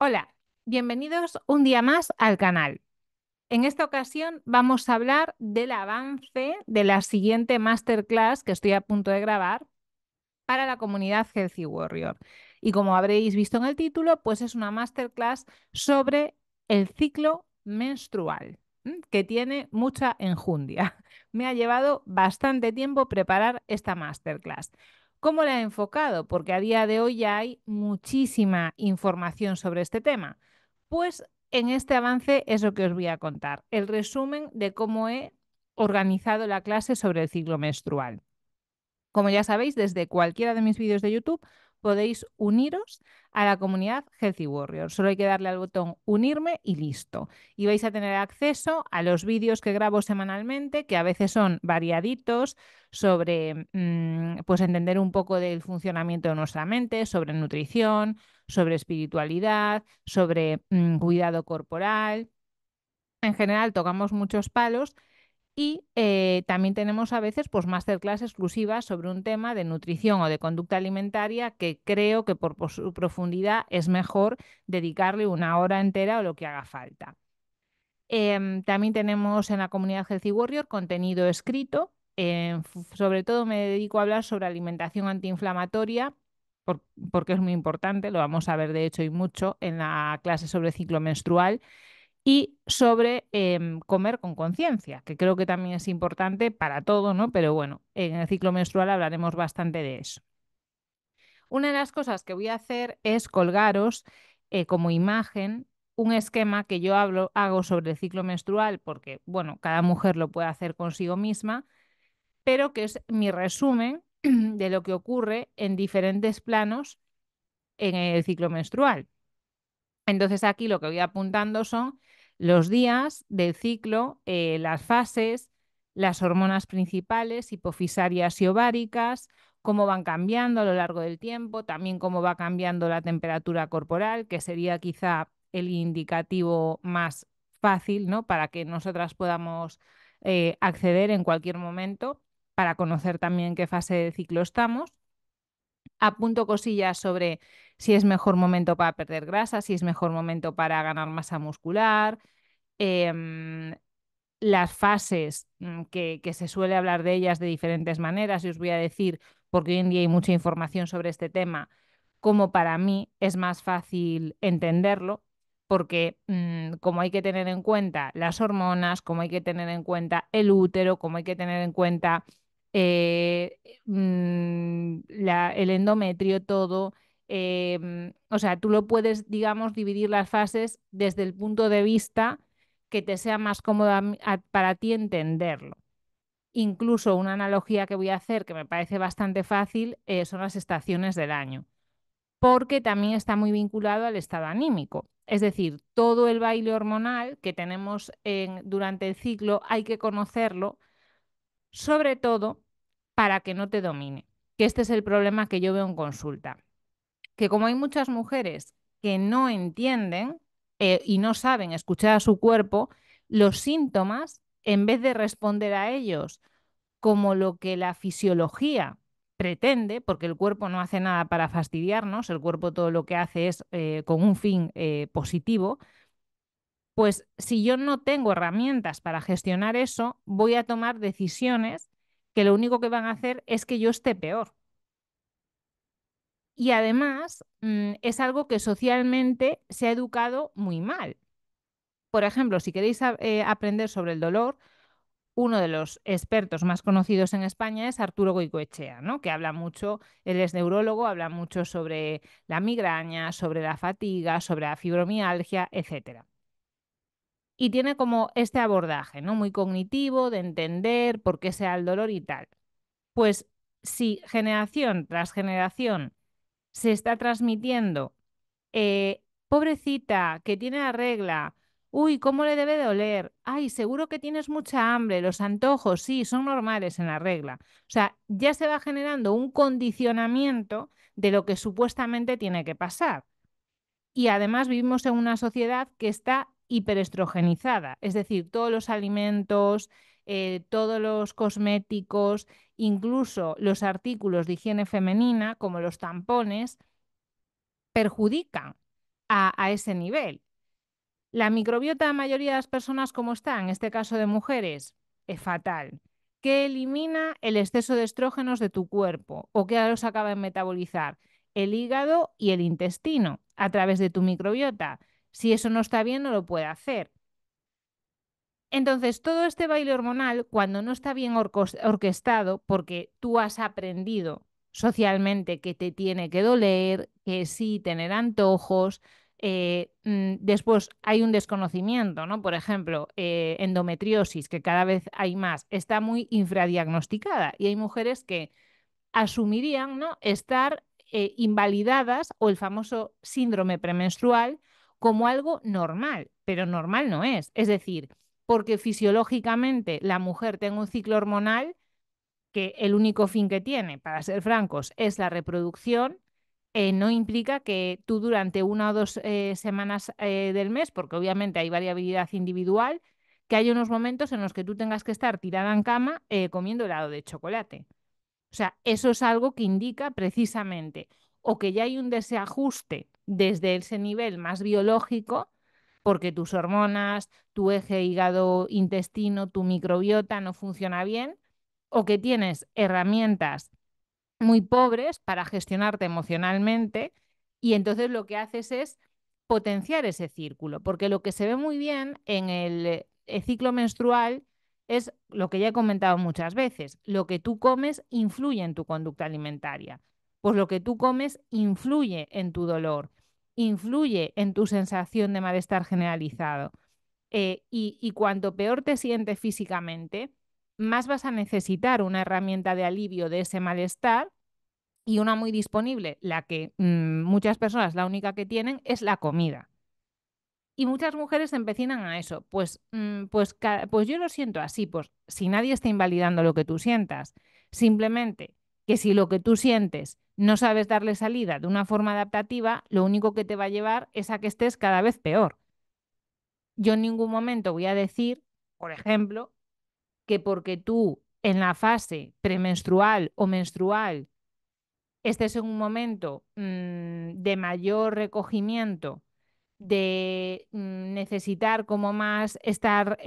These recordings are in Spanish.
Hola, bienvenidos un día más al canal. En esta ocasión vamos a hablar del avance de la siguiente masterclass que estoy a punto de grabar para la comunidad Healthy Warrior. Y como habréis visto en el título, pues es una masterclass sobre el ciclo menstrual, que tiene mucha enjundia. Me ha llevado bastante tiempo preparar esta masterclass. ¿Cómo la he enfocado? Porque a día de hoy ya hay muchísima información sobre este tema. Pues en este avance es lo que os voy a contar, el resumen de cómo he organizado la clase sobre el ciclo menstrual. Como ya sabéis, desde cualquiera de mis vídeos de YouTube podéis uniros a la comunidad Healthy Warrior. Solo hay que darle al botón unirme y listo. Y vais a tener acceso a los vídeos que grabo semanalmente, que a veces son variaditos sobre mm, pues entender un poco del funcionamiento de nuestra mente, sobre nutrición, sobre espiritualidad, sobre mm, cuidado corporal. En general tocamos muchos palos y eh, también tenemos a veces pues, masterclass exclusivas sobre un tema de nutrición o de conducta alimentaria que creo que por, su profundidad es mejor dedicarle una hora entera o lo que haga falta. Em, también tenemos en la comunidad Healthy Warrior contenido escrito. Em, sobre todo me dedico a hablar sobre alimentación antiinflamatoria porque es muy importante, lo vamos a ver de hecho y mucho en la clase sobre ciclo menstrual y sobre em, comer con conciencia, que creo que también es importante para todo, ¿no? Pero bueno, en el ciclo menstrual hablaremos bastante de eso. Una de las cosas que voy a hacer es colgaros eh, como imagen un esquema que yo hago sobre el ciclo menstrual, porque, bueno, cada mujer lo puede hacer consigo misma, pero que es mi resumen de lo que ocurre en diferentes planos en el ciclo menstrual. Entonces aquí lo que voy apuntando son los días del ciclo, eh, las fases, las hormonas principales, hipofisarias y ováricas, cómo van cambiando a lo largo del tiempo, también cómo va cambiando la temperatura corporal, que sería quizá el indicativo más fácil, ¿no? Para que nosotras podamos eh, acceder en cualquier momento para conocer también qué fase de ciclo estamos apunto cosillas sobre si es mejor momento para perder grasa, si es mejor momento para ganar masa muscular, em, las fases mm, que, se suele hablar de ellas de diferentes maneras y os voy a decir, porque hoy en día hay mucha información sobre este tema, como para mí es más fácil entenderlo, porque mm, como hay que tener en cuenta las hormonas, como hay que tener en cuenta el útero, como hay que tener en cuenta eh, mm, el endometrio, todo. Em, o sea, tú lo puedes, digamos, dividir las fases desde el punto de vista que te sea más cómodo para ti entenderlo. Incluso una analogía que voy a hacer que me parece bastante fácil eh, son las estaciones del año, porque también está muy vinculado al estado anímico. Es decir, todo el baile hormonal que tenemos durante el ciclo hay que conocerlo sobre todo para que no te domine, que este es el problema que yo veo en consulta, que como hay muchas mujeres que no entienden eh, y no saben escuchar a su cuerpo, los síntomas, en vez de responder a ellos como lo que la fisiología pretende, porque el cuerpo no hace nada para fastidiarnos, el cuerpo todo lo que hace es eh, con un fin eh, positivo, pues si yo no tengo herramientas para gestionar eso, voy a tomar decisiones que lo único que van a hacer es que yo esté peor. Y además mm, es algo que socialmente se ha educado muy mal. Por ejemplo, si queréis eh, aprender sobre el dolor, uno de los expertos más conocidos en España es Arturo Goicoechea, que habla mucho, él es neurólogo, habla mucho sobre la migraña, sobre la fatiga, sobre la fibromialgia, etcétera y tiene como este abordaje, ¿no? Muy cognitivo, de entender por qué sea el dolor y tal. Pues si generación tras generación se está transmitiendo, eh, pobrecita, que tiene la regla, uy, ¿cómo le debe doler? Ay, seguro que tienes mucha hambre, los antojos, sí, son normales en la regla. O sea, ya se va generando un condicionamiento de lo que supuestamente tiene que pasar. Y además vivimos en una sociedad que está hiperestrogenizada, es decir, todos los alimentos, eh, todos los cosméticos, incluso los artículos de higiene femenina, como los tampones, perjudican a, ese nivel. La microbiota de la mayoría de las personas, como está en este caso de mujeres, es fatal. que elimina el exceso de estrógenos de tu cuerpo o que los acaba de metabolizar? El hígado y el intestino a través de tu microbiota. Si eso no está bien, no lo puede hacer. Entonces, todo este baile hormonal, cuando no está bien orquestado, porque tú has aprendido socialmente que te tiene que doler, que sí tener antojos, eh, mm, después hay un desconocimiento, ¿no? Por ejemplo, eh, endometriosis, que cada vez hay más, está muy infradiagnosticada y hay mujeres que asumirían, ¿no? Estar eh, invalidadas o el famoso síndrome premenstrual como algo normal, pero normal no es. Es decir, porque fisiológicamente la mujer tiene un ciclo hormonal que el único fin que tiene, para ser francos, es la reproducción, eh, no implica que tú durante una o dos eh, semanas eh, del mes, porque obviamente hay variabilidad individual, que haya unos momentos en los que tú tengas que estar tirada en cama comiendo helado de chocolate. O sea, eso es algo que indica precisamente o que ya hay un desajuste desde ese nivel más biológico, porque tus hormonas, tu eje hígado-intestino, tu microbiota no funciona bien, o que tienes herramientas muy pobres para gestionarte emocionalmente, y entonces lo que haces es potenciar ese círculo, porque lo que se ve muy bien en el, eh, ciclo menstrual es lo que ya he comentado muchas veces, lo que tú comes influye en tu conducta alimentaria, pues lo que tú comes influye en tu dolor, influye en tu sensación de malestar generalizado. Eh, y, cuanto peor te sientes físicamente, más vas a necesitar una herramienta de alivio de ese malestar y una muy disponible, la que mm, muchas personas, la única que tienen, es la comida. Y muchas mujeres se empecinan a eso. Pues, mm, pues, pues yo lo siento así, pues si nadie está invalidando lo que tú sientas, simplemente que si lo que tú sientes no sabes darle salida de una forma adaptativa, lo único que te va a llevar es a que estés cada vez peor. Yo en ningún momento voy a decir, por ejemplo, que porque tú en la fase premenstrual o menstrual estés en un momento mm, de mayor recogimiento, de mm, necesitar como más estar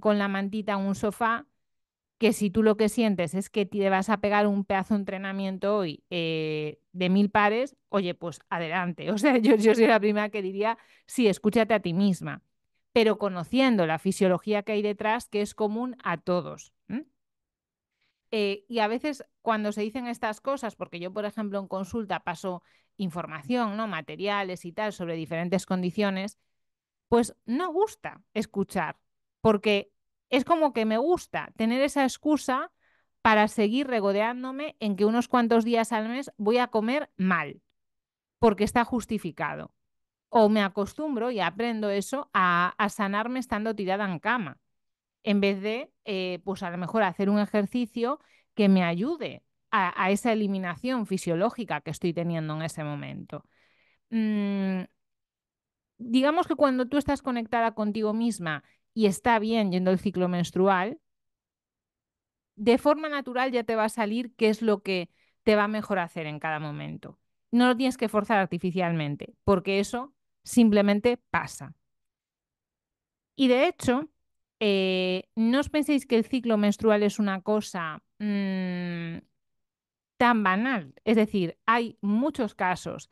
con la mantita en un sofá, que si tú lo que sientes es que te vas a pegar un pedazo de entrenamiento hoy eh, de mil pares, oye, pues adelante. O sea, yo, soy la primera que diría, sí, escúchate a ti misma, pero conociendo la fisiología que hay detrás, que es común a todos. Eh, y a veces cuando se dicen estas cosas, porque yo, por ejemplo, en consulta paso información, ¿no? materiales y tal sobre diferentes condiciones, pues no gusta escuchar, porque es como que me gusta tener esa excusa para seguir regodeándome en que unos cuantos días al mes voy a comer mal, porque está justificado. O me acostumbro y aprendo eso a, sanarme estando tirada en cama, en vez de, eh, pues a lo mejor hacer un ejercicio que me ayude a, esa eliminación fisiológica que estoy teniendo en ese momento. Mm, digamos que cuando tú estás conectada contigo misma y está bien yendo el ciclo menstrual, de forma natural ya te va a salir qué es lo que te va mejor hacer en cada momento. No lo tienes que forzar artificialmente, porque eso simplemente pasa. Y de hecho, eh, no os penséis que el ciclo menstrual es una cosa mm, tan banal. Es decir, hay muchos casos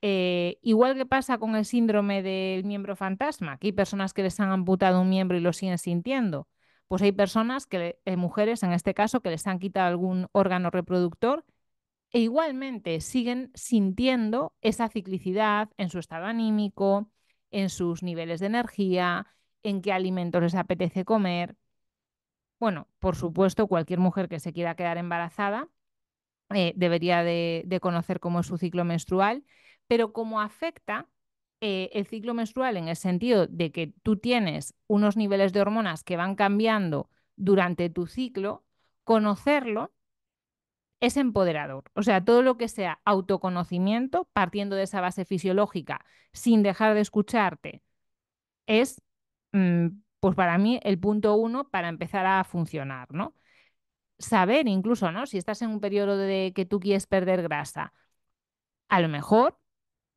eh, igual que pasa con el síndrome del miembro fantasma, que hay personas que les han amputado un miembro y lo siguen sintiendo. Pues hay personas, que, eh, mujeres en este caso, que les han quitado algún órgano reproductor e igualmente siguen sintiendo esa ciclicidad en su estado anímico, en sus niveles de energía, en qué alimentos les apetece comer. Bueno, por supuesto, cualquier mujer que se quiera quedar embarazada eh, debería de conocer cómo es su ciclo menstrual pero como afecta eh, el ciclo menstrual en el sentido de que tú tienes unos niveles de hormonas que van cambiando durante tu ciclo, conocerlo es empoderador. O sea, todo lo que sea autoconocimiento, partiendo de esa base fisiológica, sin dejar de escucharte, es, mm, pues para mí, el punto uno para empezar a funcionar, ¿no? Saber incluso, ¿no? Si estás en un periodo de que tú quieres perder grasa, a lo mejor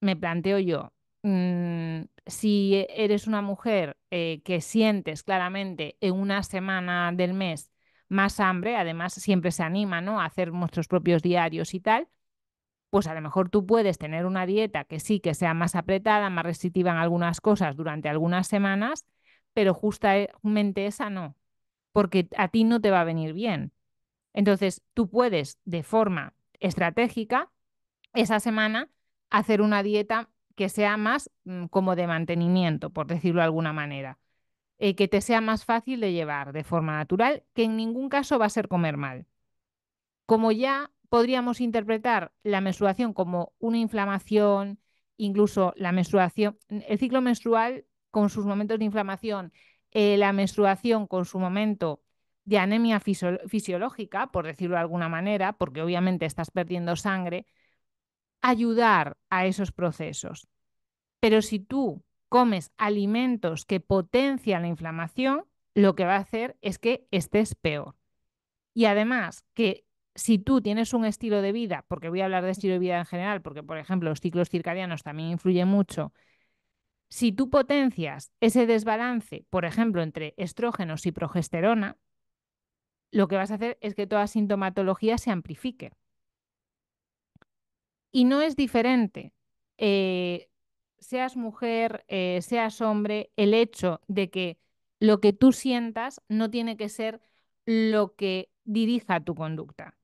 me planteo yo, mm, si e, eres una mujer eh, que sientes claramente en una semana del mes más hambre, además siempre se anima ¿no? a hacer nuestros propios diarios y tal, pues a lo mejor tú puedes tener una dieta que sí que sea más apretada, más restrictiva en algunas cosas durante algunas semanas, pero justamente esa no, porque a ti no te va a venir bien. Entonces, tú puedes de forma estratégica esa semana hacer una dieta que sea más mm, como de mantenimiento, por decirlo de alguna manera, eh, que te sea más fácil de llevar de forma natural, que en ningún caso va a ser comer mal. Como ya podríamos interpretar la menstruación como una inflamación, incluso la menstruación, mm, el ciclo menstrual con sus momentos de inflamación, eh, la menstruación con su momento de anemia fisiológica, por decirlo de alguna manera, porque obviamente estás perdiendo sangre, ayudar a esos procesos. Pero si tú comes alimentos que potencian la inflamación, lo que va a hacer es que estés peor. Y además, que si tú tienes un estilo de vida, porque voy a hablar de estilo de vida en general, porque por ejemplo los ciclos circadianos también influyen mucho, si tú potencias ese desbalance, por ejemplo, entre estrógenos y progesterona, lo que vas a hacer es que toda sintomatología se amplifique. Y no es diferente, eh, seas mujer, eh, seas hombre, el hecho de que lo que tú sientas no tiene que ser lo que dirija tu conducta,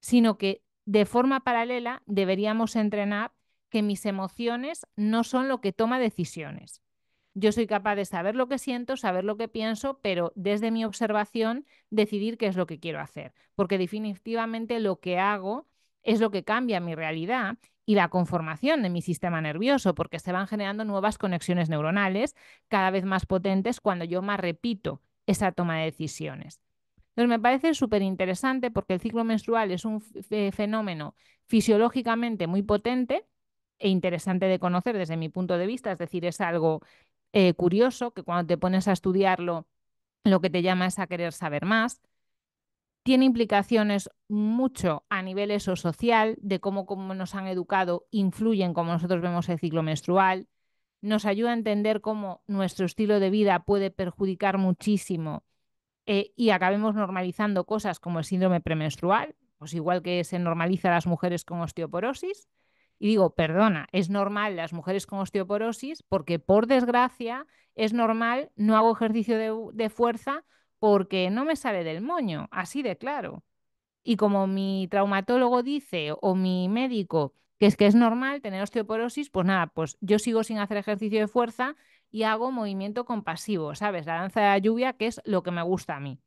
sino que de forma paralela deberíamos entrenar que mis emociones no son lo que toma decisiones. Yo soy capaz de saber lo que siento, saber lo que pienso, pero desde mi observación decidir qué es lo que quiero hacer, porque definitivamente lo que hago es lo que cambia mi realidad y la conformación de mi sistema nervioso, porque se van generando nuevas conexiones neuronales cada vez más potentes cuando yo más repito esa toma de decisiones. Entonces me parece súper interesante porque el ciclo menstrual es un fenómeno fisiológicamente muy potente e interesante de conocer desde mi punto de vista, es decir, es algo eh, curioso que cuando te pones a estudiarlo, lo que te llama es a querer saber más tiene implicaciones mucho a nivel eso social, de cómo, nos han educado, influyen como nosotros vemos el ciclo menstrual, nos ayuda a entender cómo nuestro estilo de vida puede perjudicar muchísimo eh, y acabemos normalizando cosas como el síndrome premenstrual, pues igual que se normaliza a las mujeres con osteoporosis. Y digo, perdona, es normal las mujeres con osteoporosis porque por desgracia es normal no hago ejercicio de fuerza porque no me sale del moño, así de claro. Y como mi traumatólogo dice o mi médico que es que es normal tener osteoporosis, pues nada, pues yo sigo sin hacer ejercicio de fuerza y hago movimiento compasivo, ¿sabes? La danza de la lluvia, que es lo que me gusta a mí.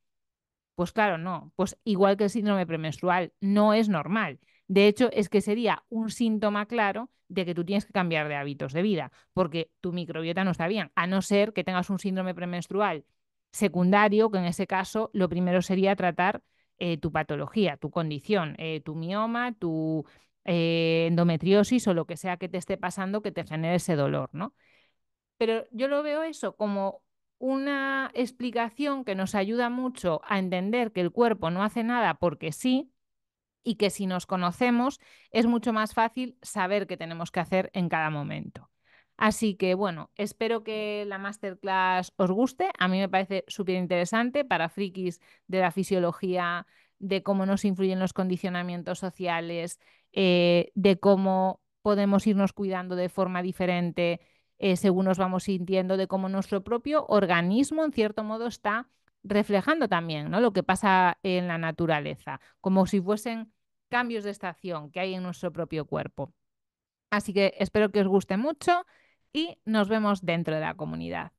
Pues claro, no, pues igual que el síndrome premenstrual, no es normal. De hecho, es que sería un síntoma claro de que tú tienes que cambiar de hábitos de vida, porque tu microbiota no está bien, a no ser que tengas un síndrome premenstrual secundario, que en ese caso lo primero sería tratar eh, tu patología, tu condición, eh, tu mioma, tu eh, endometriosis o lo que sea que te esté pasando que te genere ese dolor, ¿no? Pero yo lo veo eso como una explicación que nos ayuda mucho a entender que el cuerpo no hace nada porque sí y que si nos conocemos es mucho más fácil saber qué tenemos que hacer en cada momento. Así que bueno, espero que la masterclass os guste. A mí me parece súper interesante para frikis de la fisiología, de cómo nos influyen los condicionamientos sociales, eh, de cómo podemos irnos cuidando de forma diferente eh, según nos vamos sintiendo, de cómo nuestro propio organismo en cierto modo está reflejando también lo que pasa en la naturaleza, como si fuesen cambios de estación que hay en nuestro propio cuerpo. Así que espero que os guste mucho y nos vemos dentro de la comunidad.